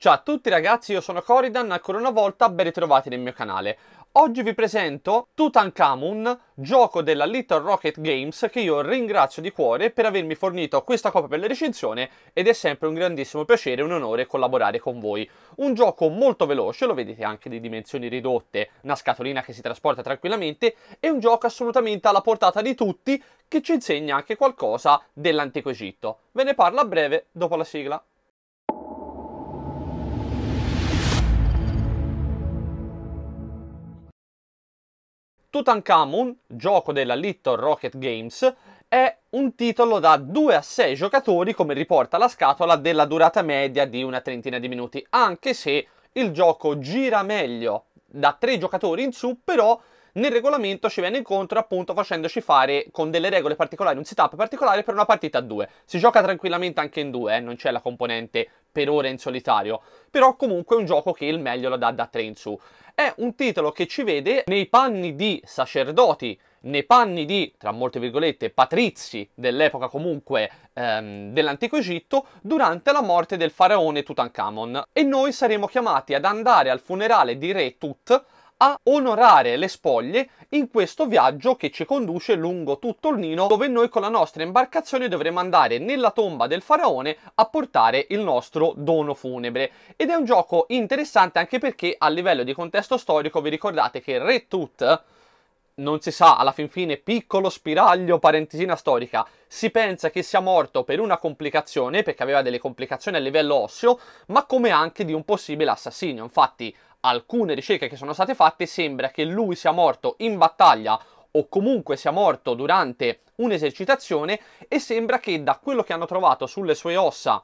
Ciao a tutti ragazzi, io sono Coridan, ancora una volta ben ritrovati nel mio canale. Oggi vi presento Tutankhamun, gioco della Little Rocket Games che io ringrazio di cuore per avermi fornito questa copia per la recensione ed è sempre un grandissimo piacere e un onore collaborare con voi. Un gioco molto veloce, lo vedete anche di dimensioni ridotte, una scatolina che si trasporta tranquillamente e un gioco assolutamente alla portata di tutti che ci insegna anche qualcosa dell'antico Egitto. Ve ne parlo a breve dopo la sigla. Tutankhamun, gioco della Little Rocket Games, è un titolo da 2 a 6 giocatori, come riporta la scatola, della durata media di una trentina di minuti, anche se il gioco gira meglio da 3 giocatori in su, però nel regolamento ci viene incontro appunto facendoci fare con delle regole particolari, un setup particolare per una partita a due. Si gioca tranquillamente anche in due, eh? non c'è la componente per ora in solitario, però comunque è un gioco che il meglio lo dà da tre in su. È un titolo che ci vede nei panni di sacerdoti, nei panni di, tra molte virgolette, patrizi dell'epoca comunque ehm, dell'antico Egitto durante la morte del faraone Tutankhamon. E noi saremo chiamati ad andare al funerale di Re Tut a onorare le spoglie in questo viaggio che ci conduce lungo tutto il Nilo dove noi con la nostra imbarcazione dovremo andare nella tomba del faraone a portare il nostro dono funebre ed è un gioco interessante anche perché a livello di contesto storico vi ricordate che Re Tut non si sa, alla fin fine, piccolo spiraglio, parentesina storica, si pensa che sia morto per una complicazione, perché aveva delle complicazioni a livello osseo, ma come anche di un possibile assassino. Infatti, alcune ricerche che sono state fatte sembra che lui sia morto in battaglia o comunque sia morto durante un'esercitazione e sembra che da quello che hanno trovato sulle sue ossa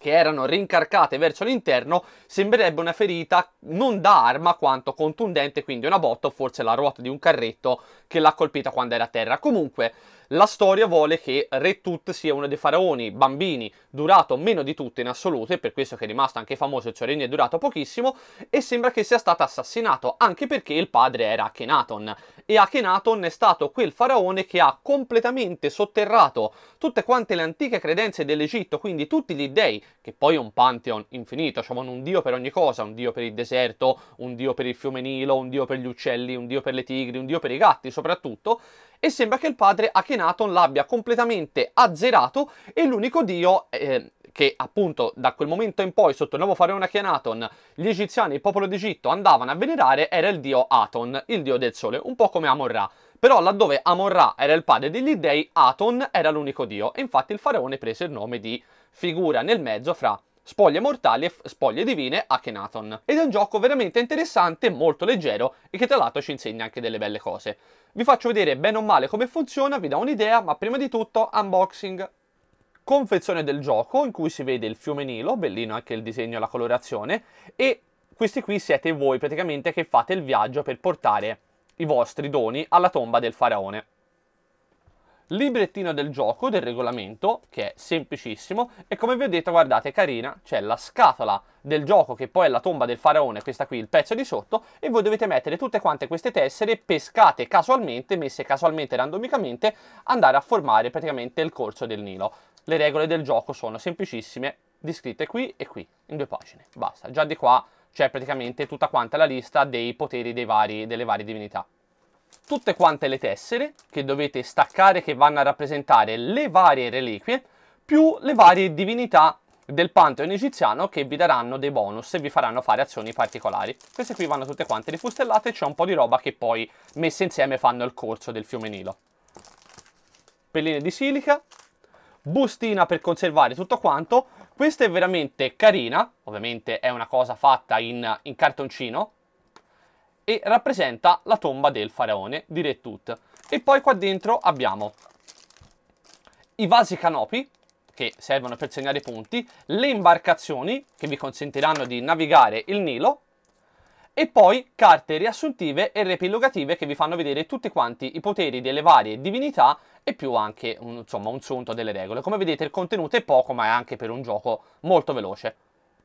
che erano rincarcate verso l'interno, sembrerebbe una ferita non da arma quanto contundente, quindi una botta o forse la ruota di un carretto che l'ha colpita quando era a terra. Comunque, la storia vuole che Re Tut sia uno dei faraoni bambini durato meno di tutti in assoluto e per questo che è rimasto anche famoso, il cioè suo regno è durato pochissimo e sembra che sia stato assassinato anche perché il padre era Akhenaton e Akhenaton è stato quel faraone che ha completamente sotterrato tutte quante le antiche credenze dell'Egitto, quindi tutti gli dei, che poi è un pantheon infinito, cioè un dio per ogni cosa, un dio per il deserto, un dio per il fiume Nilo, un dio per gli uccelli, un dio per le tigri, un dio per i gatti soprattutto, e sembra che il padre Akhenaton Akhenaton l'abbia completamente azzerato e l'unico dio eh, che appunto da quel momento in poi sotto il nuovo faraone Akhenaton gli egiziani, il popolo d'Egitto andavano a venerare era il dio Aton, il dio del sole, un po' come Amorra. ra Però laddove Amorra era il padre degli dei, Aton era l'unico dio e infatti il faraone prese il nome di figura nel mezzo fra spoglie mortali e spoglie divine Akhenaton. Ed è un gioco veramente interessante, molto leggero e che tra l'altro ci insegna anche delle belle cose. Vi faccio vedere bene o male come funziona, vi do un'idea, ma prima di tutto unboxing confezione del gioco in cui si vede il fiume Nilo, bellino anche il disegno e la colorazione, e questi qui siete voi praticamente che fate il viaggio per portare i vostri doni alla tomba del faraone librettino del gioco, del regolamento, che è semplicissimo, e come vi ho detto, guardate, carina, c'è la scatola del gioco che poi è la tomba del faraone, questa qui, il pezzo di sotto, e voi dovete mettere tutte quante queste tessere pescate casualmente, messe casualmente randomicamente, andare a formare praticamente il corso del Nilo. Le regole del gioco sono semplicissime, descritte qui e qui, in due pagine, basta. Già di qua c'è praticamente tutta quanta la lista dei poteri dei vari, delle varie divinità tutte quante le tessere che dovete staccare che vanno a rappresentare le varie reliquie più le varie divinità del Pantheon egiziano che vi daranno dei bonus e vi faranno fare azioni particolari. Queste qui vanno tutte quante rifustellate e c'è un po' di roba che poi messe insieme fanno il corso del fiume Nilo. Pelline di silica, bustina per conservare tutto quanto. Questa è veramente carina, ovviamente è una cosa fatta in, in cartoncino, e rappresenta la tomba del faraone di Re Tut. E poi qua dentro abbiamo i vasi canopi, che servono per segnare punti, le imbarcazioni, che vi consentiranno di navigare il Nilo, e poi carte riassuntive e repilogative che vi fanno vedere tutti quanti i poteri delle varie divinità e più anche un, insomma, un sunto delle regole. Come vedete il contenuto è poco ma è anche per un gioco molto veloce.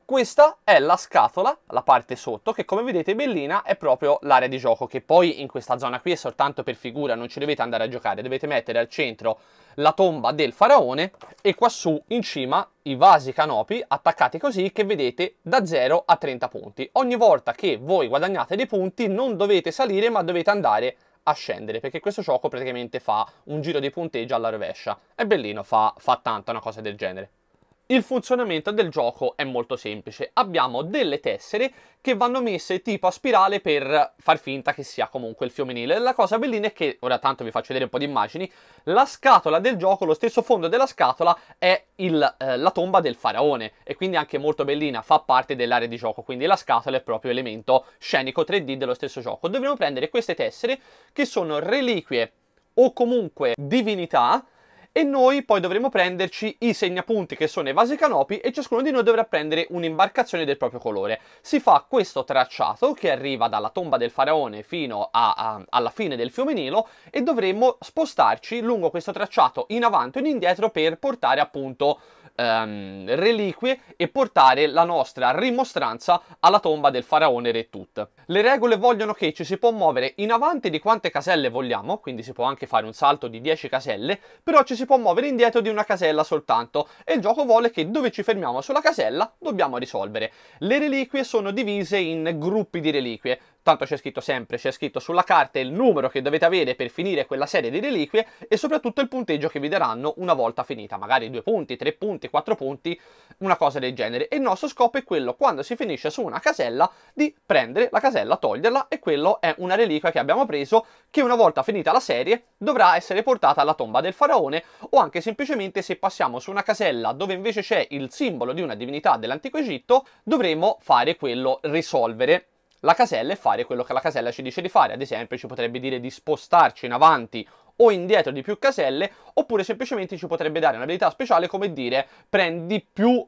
Questa è la scatola, la parte sotto, che come vedete bellina è proprio l'area di gioco, che poi in questa zona qui è soltanto per figura, non ci dovete andare a giocare, dovete mettere al centro la tomba del faraone e quassù in cima i vasi canopi attaccati così che vedete da 0 a 30 punti. Ogni volta che voi guadagnate dei punti non dovete salire ma dovete andare a scendere perché questo gioco praticamente fa un giro di punteggio alla rovescia. È bellino, fa, fa tanto una cosa del genere. Il funzionamento del gioco è molto semplice, abbiamo delle tessere che vanno messe tipo a spirale per far finta che sia comunque il fiume Nile. La cosa bellina è che, ora tanto vi faccio vedere un po' di immagini, la scatola del gioco, lo stesso fondo della scatola è il, eh, la tomba del faraone e quindi anche molto bellina, fa parte dell'area di gioco, quindi la scatola è proprio elemento scenico 3D dello stesso gioco. Dovremo prendere queste tessere che sono reliquie o comunque divinità e noi poi dovremo prenderci i segnapunti che sono i vasi canopi e ciascuno di noi dovrà prendere un'imbarcazione del proprio colore. Si fa questo tracciato che arriva dalla tomba del faraone fino a, a, alla fine del fiume Nilo e dovremo spostarci lungo questo tracciato in avanti e in indietro per portare appunto ehm, reliquie e portare la nostra rimostranza alla tomba del faraone Re Tut. Le regole vogliono che ci si può muovere in avanti di quante caselle vogliamo, quindi si può anche fare un salto di 10 caselle, però ci si può muovere indietro di una casella soltanto e il gioco vuole che dove ci fermiamo sulla casella dobbiamo risolvere. Le reliquie sono divise in gruppi di reliquie, tanto c'è scritto sempre, c'è scritto sulla carta il numero che dovete avere per finire quella serie di reliquie e soprattutto il punteggio che vi daranno una volta finita, magari due punti, tre punti, quattro punti, una cosa del genere. E il nostro scopo è quello, quando si finisce su una casella, di prendere la casella, toglierla e quello è una reliquia che abbiamo preso che una volta finita la serie dovrà essere portata alla tomba del faraone o anche semplicemente se passiamo su una casella dove invece c'è il simbolo di una divinità dell'antico Egitto dovremo fare quello risolvere la casella e fare quello che la casella ci dice di fare. Ad esempio ci potrebbe dire di spostarci in avanti o indietro di più caselle, oppure semplicemente ci potrebbe dare un'abilità speciale come dire prendi più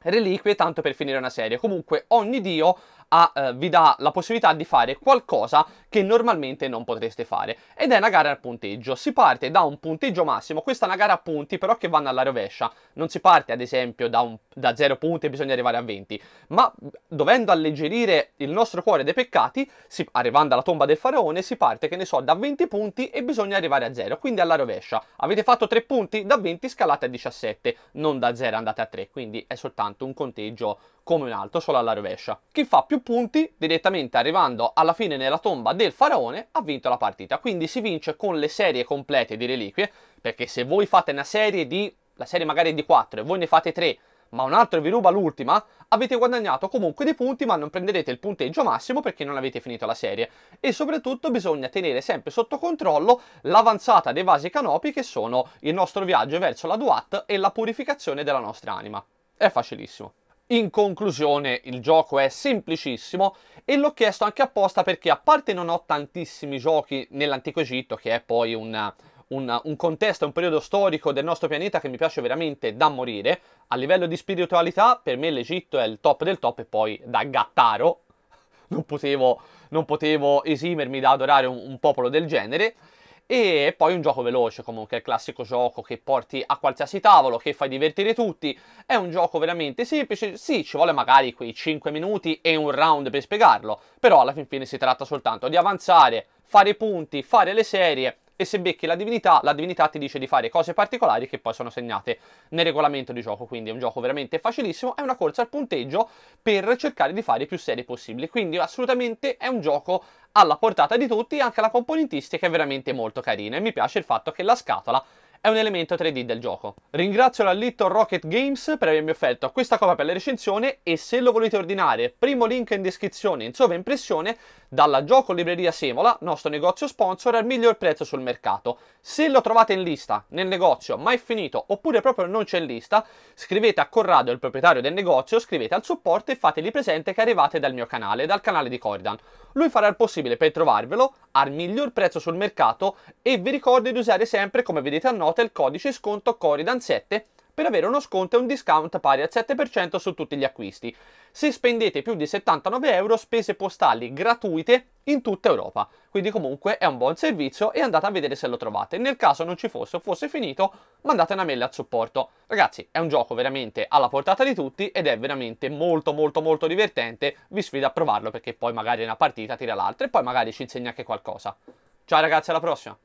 reliquie tanto per finire una serie. Comunque ogni dio a, eh, vi dà la possibilità di fare qualcosa che normalmente non potreste fare ed è una gara al punteggio. Si parte da un punteggio massimo, questa è una gara a punti però che vanno alla rovescia, non si parte ad esempio da, un, da 0 punti e bisogna arrivare a 20, ma dovendo alleggerire il nostro cuore dei peccati, si, arrivando alla tomba del faraone, si parte che ne so da 20 punti e bisogna arrivare a 0, quindi alla rovescia. Avete fatto 3 punti, da 20 scalate a 17, non da 0 andate a 3, quindi è soltanto un conteggio come un altro, solo alla rovescia. Chi fa più punti, direttamente arrivando alla fine nella tomba del faraone, ha vinto la partita. Quindi si vince con le serie complete di reliquie, perché se voi fate una serie di... la serie magari è di 4 e voi ne fate 3, ma un altro vi ruba l'ultima, avete guadagnato comunque dei punti ma non prenderete il punteggio massimo perché non avete finito la serie e soprattutto bisogna tenere sempre sotto controllo l'avanzata dei vasi canopi che sono il nostro viaggio verso la Duat e la purificazione della nostra anima. È facilissimo. In conclusione il gioco è semplicissimo e l'ho chiesto anche apposta perché a parte non ho tantissimi giochi nell'antico Egitto che è poi una, un, un, contesto, un periodo storico del nostro pianeta che mi piace veramente da morire. A livello di spiritualità, per me l'Egitto è il top del top e poi da gattaro non potevo, non potevo esimermi da adorare un, un popolo del genere e poi un gioco veloce comunque, il classico gioco che porti a qualsiasi tavolo, che fai divertire tutti, è un gioco veramente semplice, sì ci vuole magari quei 5 minuti e un round per spiegarlo, però alla fin fine si tratta soltanto di avanzare, fare punti, fare le serie e se becchi la divinità, la divinità ti dice di fare cose particolari che poi sono segnate nel regolamento di gioco, quindi è un gioco veramente facilissimo, è una corsa al punteggio per cercare di fare più serie possibili, quindi assolutamente è un gioco alla portata di tutti, anche la componentistica è veramente molto carina e mi piace il fatto che la scatola è un elemento 3D del gioco. Ringrazio la Little Rocket Games per avermi offerto questa copia per la recensione e se lo volete ordinare, primo link in descrizione in sovraimpressione, dalla Gioco Libreria Semola, nostro negozio sponsor, al miglior prezzo sul mercato. Se lo trovate in lista nel negozio, ma è finito, oppure proprio non c'è in lista, scrivete a Corrado, il proprietario del negozio, scrivete al supporto e fategli presente che arrivate dal mio canale, dal canale di Cordan. Lui farà il possibile per trovarvelo al miglior prezzo sul mercato e vi ricordo di usare sempre, come vedete a nota, il codice sconto Corridan7 per avere uno sconto e un discount pari al 7% su tutti gli acquisti. Se spendete più di 79 euro, spese postali gratuite in tutta Europa. Quindi comunque è un buon servizio e andate a vedere se lo trovate. Nel caso non ci fosse o fosse finito, mandate una mail al supporto. Ragazzi, è un gioco veramente alla portata di tutti ed è veramente molto molto molto divertente. Vi sfido a provarlo perché poi magari una partita tira l'altra e poi magari ci insegna anche qualcosa. Ciao ragazzi, alla prossima!